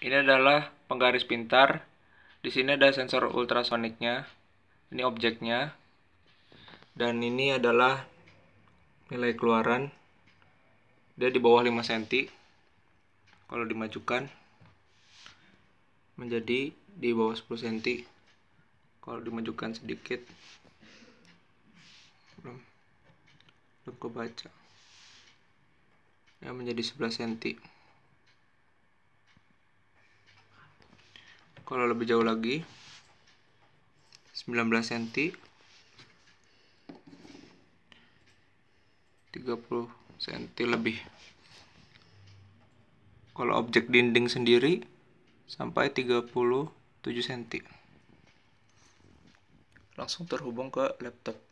Ini adalah penggaris pintar. Di sini ada sensor ultrasoniknya. Ini objeknya. Dan ini adalah nilai keluaran. Dia di bawah 5 cm. Kalau dimajukan menjadi di bawah 10 cm. Kalau dimajukan sedikit belum belum kebaca. yang menjadi 11 cm. kalau lebih jauh lagi 19 cm 30 cm lebih kalau objek dinding sendiri sampai 37 cm langsung terhubung ke laptop